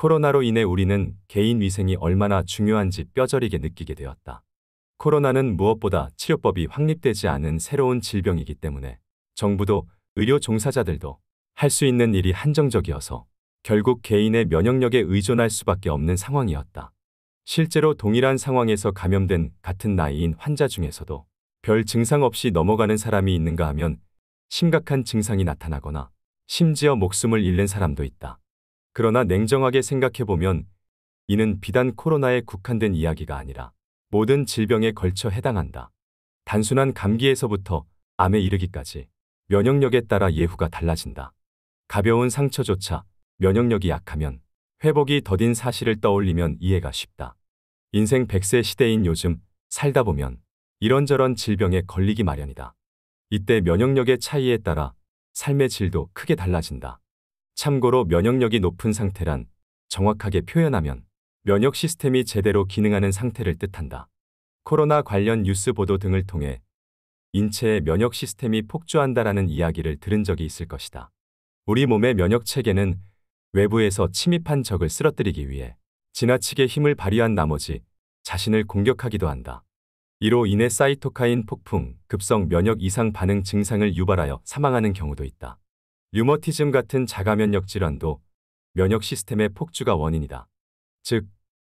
코로나로 인해 우리는 개인 위생이 얼마나 중요한지 뼈저리게 느끼게 되었다. 코로나는 무엇보다 치료법이 확립되지 않은 새로운 질병이기 때문에 정부도 의료 종사자들도 할 수 있는 일이 한정적이어서 결국 개인의 면역력에 의존할 수밖에 없는 상황이었다. 실제로 동일한 상황에서 감염된 같은 나이인 환자 중에서도 별 증상 없이 넘어가는 사람이 있는가 하면 심각한 증상이 나타나거나 심지어 목숨을 잃는 사람도 있다. 그러나 냉정하게 생각해보면 이는 비단 코로나에 국한된 이야기가 아니라 모든 질병에 걸쳐 해당한다. 단순한 감기에서부터 암에 이르기까지 면역력에 따라 예후가 달라진다. 가벼운 상처조차 면역력이 약하면 회복이 더딘 사실을 떠올리면 이해가 쉽다. 인생 100세 시대인 요즘 살다 보면 이런저런 질병에 걸리기 마련이다. 이때 면역력의 차이에 따라 삶의 질도 크게 달라진다. 참고로 면역력이 높은 상태란 정확하게 표현하면 면역 시스템이 제대로 기능하는 상태를 뜻한다. 코로나 관련 뉴스 보도 등을 통해 인체의 면역 시스템이 폭주한다라는 이야기를 들은 적이 있을 것이다. 우리 몸의 면역 체계는 외부에서 침입한 적을 쓰러뜨리기 위해 지나치게 힘을 발휘한 나머지 자신을 공격하기도 한다. 이로 인해 사이토카인 폭풍, 급성 면역 이상 반응 증상을 유발하여 사망하는 경우도 있다. 류머티즘 같은 자가면역 질환도 면역 시스템의 폭주가 원인이다. 즉,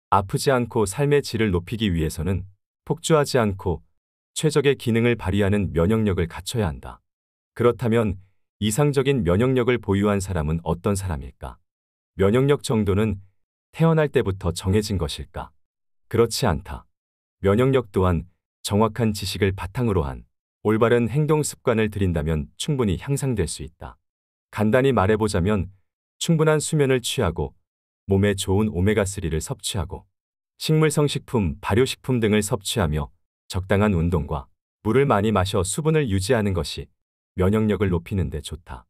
아프지 않고 삶의 질을 높이기 위해서는 폭주하지 않고 최적의 기능을 발휘하는 면역력을 갖춰야 한다. 그렇다면 이상적인 면역력을 보유한 사람은 어떤 사람일까? 면역력 정도는 태어날 때부터 정해진 것일까? 그렇지 않다. 면역력 또한 정확한 지식을 바탕으로 한 올바른 행동 습관을 들인다면 충분히 향상될 수 있다. 간단히 말해보자면 충분한 수면을 취하고 몸에 좋은 오메가3를 섭취하고 식물성 식품, 발효식품 등을 섭취하며 적당한 운동과 물을 많이 마셔 수분을 유지하는 것이 면역력을 높이는 데 좋다.